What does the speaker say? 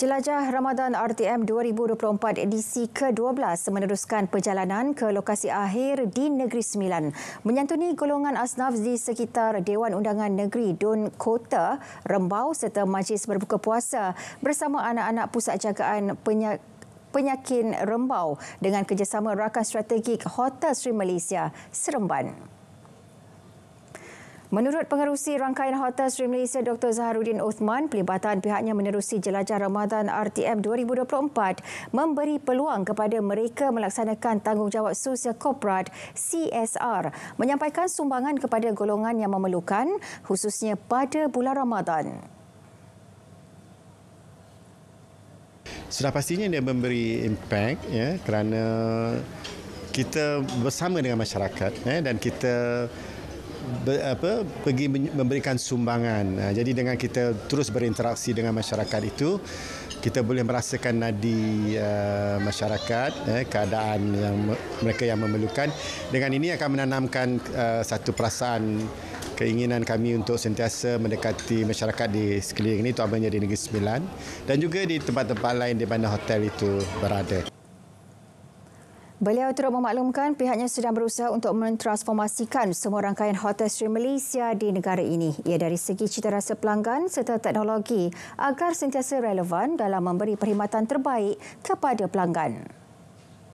Jelajah Ramadan RTM 2024 edisi ke-12 meneruskan perjalanan ke lokasi akhir di Negeri Sembilan. Menyantuni golongan asnaf di sekitar Dewan Undangan Negeri Dun Kota, Rembau serta majlis berbuka puasa bersama anak-anak pusat jagaan penyakit penyakin Rembau dengan kerjasama rakan strategik Hotel Sri Malaysia Seremban. Menurut pengerusi rangkaian Hotel Sri Malaysia Dr. Zaharudin Uthman, pelibatan pihaknya menerusi jelajah Ramadan RTM 2024 memberi peluang kepada mereka melaksanakan tanggungjawab sosial korporat CSR menyampaikan sumbangan kepada golongan yang memerlukan khususnya pada bulan Ramadan. Sudah pastinya dia memberi impak ya, kerana kita bersama dengan masyarakat ya, dan kita ber, apa pergi memberikan sumbangan. Ha, jadi dengan kita terus berinteraksi dengan masyarakat itu, kita boleh merasakan nadi uh, masyarakat, eh, keadaan yang mereka yang memerlukan. Dengan ini akan menanamkan uh, satu perasaan keinginan kami untuk sentiasa mendekati masyarakat di sekeliling ini, terutamanya di Negeri Sembilan dan juga di tempat-tempat lain di mana hotel itu berada. Beliau turut memaklumkan pihaknya sedang berusaha untuk mentransformasikan semua rangkaian hotel Sri Malaysia di negara ini. Ia dari segi cita rasa pelanggan serta teknologi agar sentiasa relevan dalam memberi perkhidmatan terbaik kepada pelanggan.